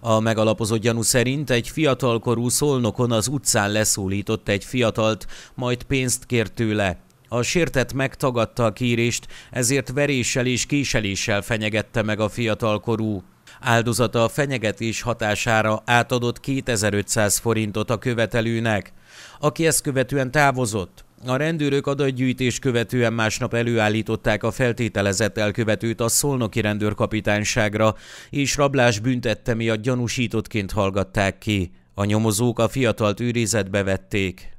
A megalapozott gyanú szerint egy fiatalkorú szolnokon az utcán leszólított egy fiatalt, majd pénzt kért tőle. A sértett megtagadta a kérést, ezért veréssel és késeléssel fenyegette meg a fiatalkorú. Áldozata a fenyegetés hatására átadott 2500 forintot a követelőnek, aki ezt követően távozott. A rendőrök adatgyűjtés követően másnap előállították a feltételezett elkövetőt a szolnoki rendőrkapitányságra, és rablás büntette miatt gyanúsítottként hallgatták ki. A nyomozók a fiatalt őrizetbe vették.